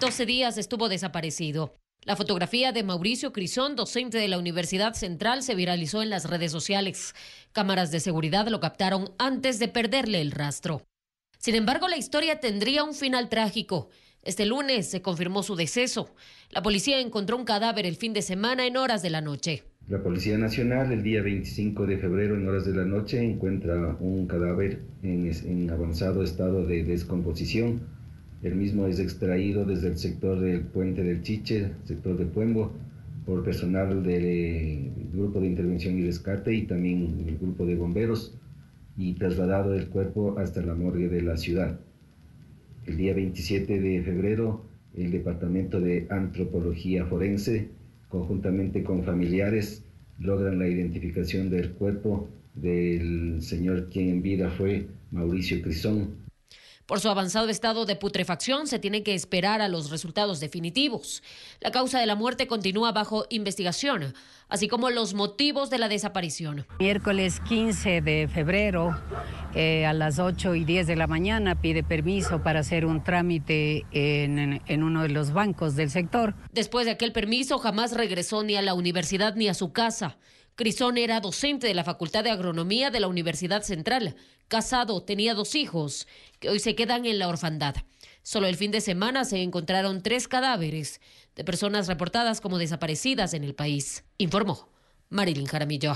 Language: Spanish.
12 días estuvo desaparecido. La fotografía de Mauricio Crisón, docente de la Universidad Central, se viralizó en las redes sociales. Cámaras de seguridad lo captaron antes de perderle el rastro. Sin embargo, la historia tendría un final trágico. Este lunes se confirmó su deceso. La policía encontró un cadáver el fin de semana en horas de la noche. La Policía Nacional el día 25 de febrero en horas de la noche encuentra un cadáver en, en avanzado estado de descomposición el mismo es extraído desde el sector del puente del Chiche, sector de Puembo, por personal del eh, Grupo de Intervención y Rescate y también el Grupo de Bomberos y trasladado del cuerpo hasta la morgue de la ciudad. El día 27 de febrero, el Departamento de Antropología Forense, conjuntamente con familiares, logran la identificación del cuerpo del señor quien en vida fue Mauricio Crisón, por su avanzado estado de putrefacción, se tiene que esperar a los resultados definitivos. La causa de la muerte continúa bajo investigación, así como los motivos de la desaparición. Miércoles 15 de febrero, eh, a las 8 y 10 de la mañana, pide permiso para hacer un trámite en uno de los bancos del sector. Después de aquel permiso, jamás regresó ni a la universidad ni a su casa. Crisón era docente de la Facultad de Agronomía de la Universidad Central. Casado, tenía dos hijos, que hoy se quedan en la orfandad. Solo el fin de semana se encontraron tres cadáveres de personas reportadas como desaparecidas en el país, informó Marilyn Jaramillo.